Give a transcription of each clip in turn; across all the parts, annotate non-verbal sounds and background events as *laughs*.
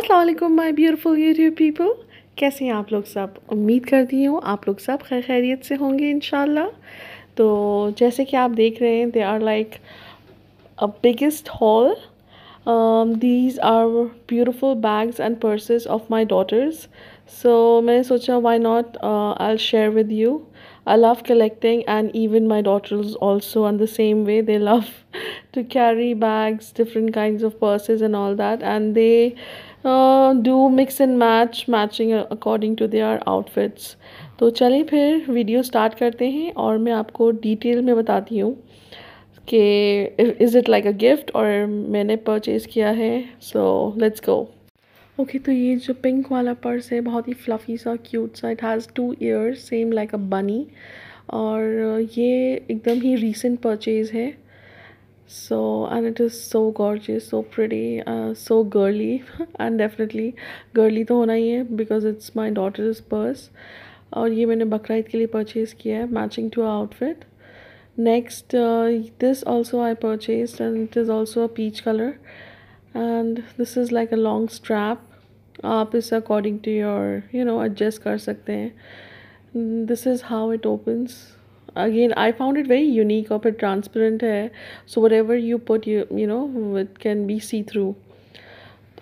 असलकुम माई beautiful YouTube people कैसे हैं आप लोग सब उम्मीद करती हूँ आप लोग सब खैर खैरियत से होंगे इन तो जैसे कि आप देख रहे हैं they are like a biggest haul these are beautiful bags and purses of my daughters so मैंने सोचा why not I share with you I love collecting and even my daughters also on the same way they love to carry bags different kind of purses and all that and they do mix and match matching according to their outfits तो चलिए फिर video start करते हैं और मैं आपको detail में बताती हूँ कि is it like a gift और मैंने परचेज़ किया है सो लेट्स गो ओके तो ये जो पिंक वाला पर्स है बहुत ही फ्लफ़ी सा क्यूट सा it has two ears same like a bunny और ये एकदम ही रीसेंट परचेज़ है so and it is so gorgeous so pretty uh, so girly *laughs* and definitely girly to hona hi hai because it's my daughter's purse और ये मैंने Bakrid ke liye purchase kiya, matching to her outfit next uh, this also I purchased and it is also a peach color and this is like a long strap आप इस according to your you know adjust कर this is how it opens again found it very unique और फिर transparent है so whatever you put you you know it can be see through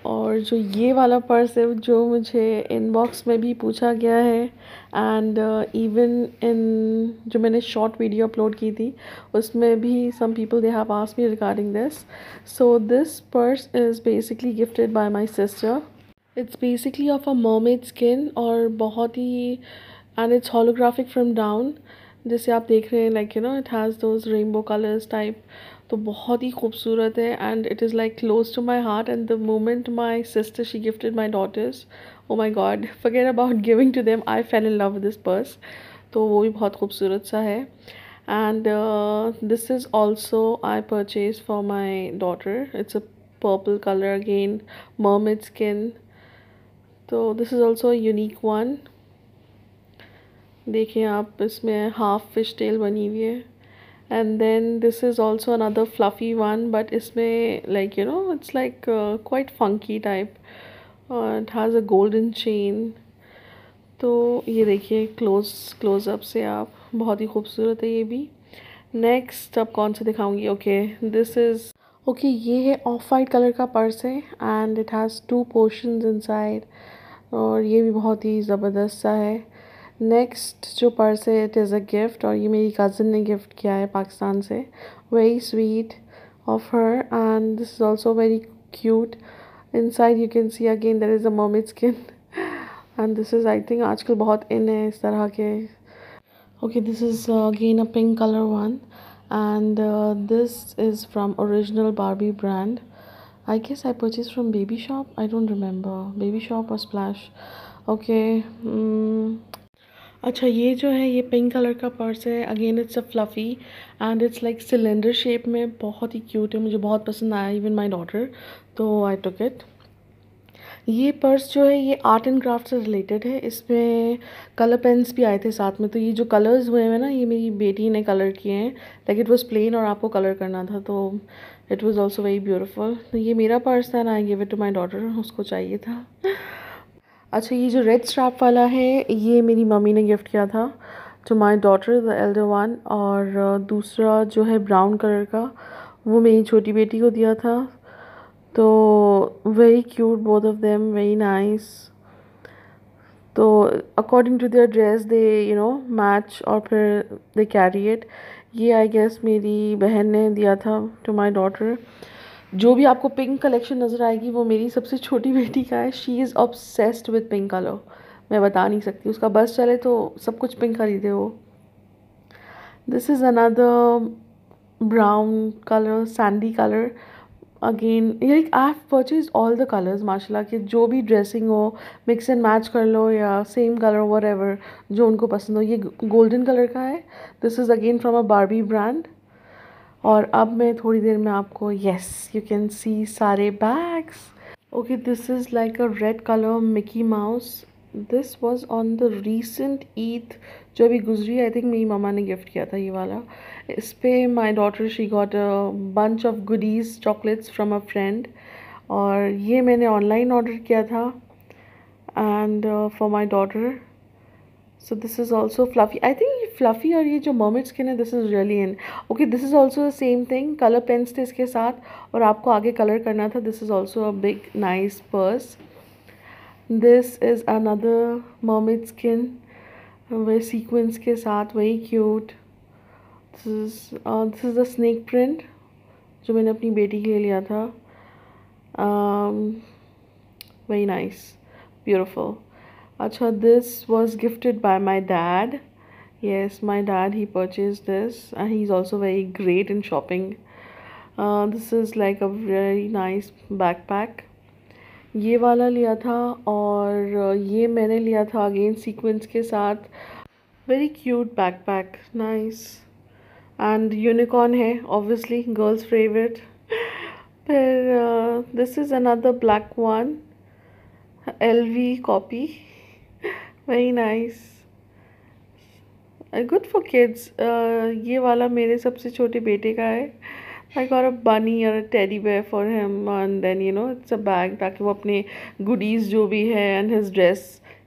और जो ये वाला पर्स है जो मुझे इनबॉक्स में भी पूछा गया है एंड इवन इन जो मैंने शॉर्ट वीडियो अपलोड की थी उसमें भी some people they have ask me regarding this so this purse is basically gifted by my sister it's basically of a mermaid skin और बहुत ही and it's holographic from down जैसे आप देख रहे हैं like you know it has those rainbow colours type तो बहुत ही खूबसूरत है and it is like close to my heart and the moment my sister she gifted my daughters oh my God forgot about giving to them I fell in love this purse तो वो भी बहुत खूबसूरत सा है and this is also I purchase for my daughter it's a purple colour again mermaid skin तो this is also a unique one देखिए आप इसमें हाफ फिश टेल बनी हुई है and then this is also another fluffy one but इसमें like you know it's like quite funky type it has a golden chain तो ये देखिए क्लोज क्लोजअप से आप बहुत ही खूबसूरत है ये भी नेक्स्ट अब कौन सा दिखाऊंगी ओके दिस इज़ ओके ये है ऑफ वाइट कलर का पर्स है and it has two portion inside और ये भी बहुत ही ज़बरदस्त सा है नेक्स्ट जो पर्स है इट इज़ अ गिफ्ट और ये मेरी कज़न ने गिफ्ट किया है पाकिस्तान से very sweet of her and this is also very cute inside you can see again there is a mermaid skin and this is I think आजकल बहुत इन है इस तरह के okay this is uh, again a pink color one and uh, this is from original barbie brand i guess i purchased from baby shop i don't remember baby shop or splash okay um, अच्छा ये जो है ये pink colour का purse है again it's a fluffy and it's like cylinder shape में बहुत ही cute है मुझे बहुत पसंद आया इवन माय डॉटर तो आई टुक इट ये पर्स जो है ये आर्ट एंड क्राफ्ट से रिलेटेड है इसमें कलर पेन्स भी आए थे साथ में तो ये जो कलर्स हुए हैं ना ये मेरी बेटी ने कलर किए हैं लाइक इट वाज प्लेन और आपको कलर करना था तो it was also very beautiful तो ये मेरा पर्स था ना I give it to my daughter उसको चाहिए था अच्छा ये जो रेड स्ट्रैप वाला है ये मेरी मम्मी ने गिफ़्ट किया था to my daughter the elder one और दूसरा जो है ब्राउन कलर का वो मेरी छोटी बेटी को दिया था तो very cute both of them very nice तो according to their dress they you know match और फिर दे कैरी इट ये आई गेस मेरी बहन ने दिया था टू माई डॉटर जो भी आपको पिंक कलेक्शन नज़र आएगी वो मेरी सबसे छोटी बेटी का है she is obsessed with pink colour मैं बता नहीं सकती उसका बस चले तो सब कुछ पिंक खरीदे वो this is another brown colour sandy colour again like I have purchase all the colours माशाल्लाह के जो भी ड्रेसिंग हो मिक्स एंड मैच कर लो या सेम कलर वर एवर जो उनको पसंद हो ये गोल्डन कलर का है this is again from a Barbie brand और अब मैं थोड़ी देर में आपको यस यू कैन सी सारे bags okay this is like a red colour Mickey Mouse this was on the recent Eid जो अभी गुजरी आई थिंक मेरी मामा ने गिफ्ट किया था ये वाला इस पर my daughter she got a bunch of goodies chocolates from a friend और ये मैंने ऑनलाइन ऑर्डर किया था and for my daughter so this is also fluffy I think fluffy और ये जो मोमिट स्किन है this is really in okay this is also the same thing colour pens थे इसके साथ और आपको आगे कलर करना था this is also a big nice purse this is another mermaid skin वे सीक्वेंस के साथ वही cute this is this is the snake print जो मैंने अपनी बेटी के लिए लिया था वेरी नाइस ब्यूटिफुल अच्छा this was gifted by my dad yes my dad he purchased this and he's also very great in shopping uh, this is like a very nice backpack ये वाला लिया था और uh, ये मैंने लिया था अगेन सीक्वेंस के साथ very cute backpack nice and unicorn है ऑब्वियसली गर्ल्स फेवरेट फिर this is another black one LV copy very nice. Good for kids ये वाला मेरे सबसे छोटे बेटे का है आई गॉर अ बनी और a teddy bear for him and then you know it's a bag ताकि वो अपने गुडीज़ जो भी है and his dress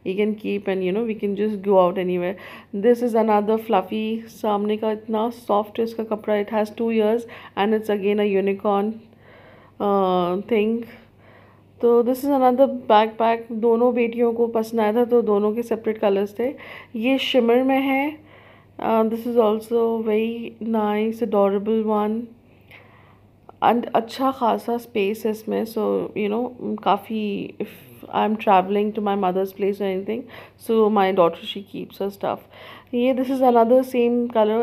you can keep and you know we can just go out anywhere this is another fluffy सामने का इतना soft है इसका कपड़ा it has two ears and it's again a unicorn thing तो this is another backpack दोनों बेटियों को पसंद आया था तो दोनों के सेपरेट कलर्स थे ये शिमर में है uh, this is also very nice adorable one and अच्छा खासा space is इसमें so you know काफ़ी if I'm traveling to my mother's place or anything so my daughter she keeps her stuff ये this is another same color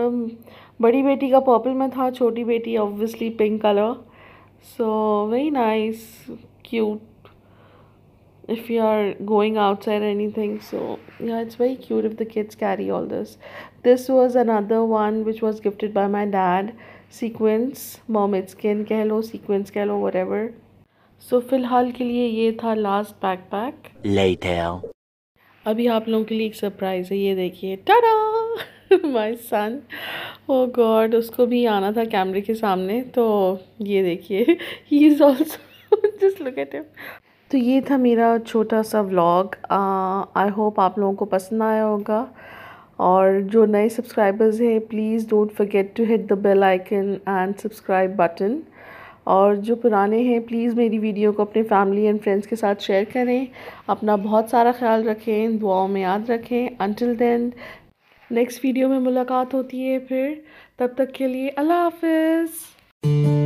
बड़ी बेटी का purple में था छोटी बेटी obviously pink color so very nice cute if you are going outside or anything so yeah it's very cute if the kids carry all this this was another one which was gifted by my dad sequence mermaid skin keh lo sequence keh lo whatever so filhal ke liye ye tha last backpack Later. abhi aap आप ke liye ek surprise hai ye dekhiye ta da my son oh god usko bhi aana tha camera ke samne to ye dekhiye he is also just look at him तो ये था मेरा छोटा सा vlog I hope आप लोगों को पसंद आया होगा और जो नए सब्सक्राइबर्स हैं please don't forget to hit the bell icon and subscribe button और जो पुराने हैं प्लीज़ मेरी वीडियो को अपने फैमिली एंड फ्रेंड्स के साथ शेयर करें अपना बहुत सारा ख्याल रखें दुआओं में याद रखें अनटिल देन नेक्स्ट वीडियो में मुलाकात होती है फिर तब तक के लिए अल्लाह हाफिज़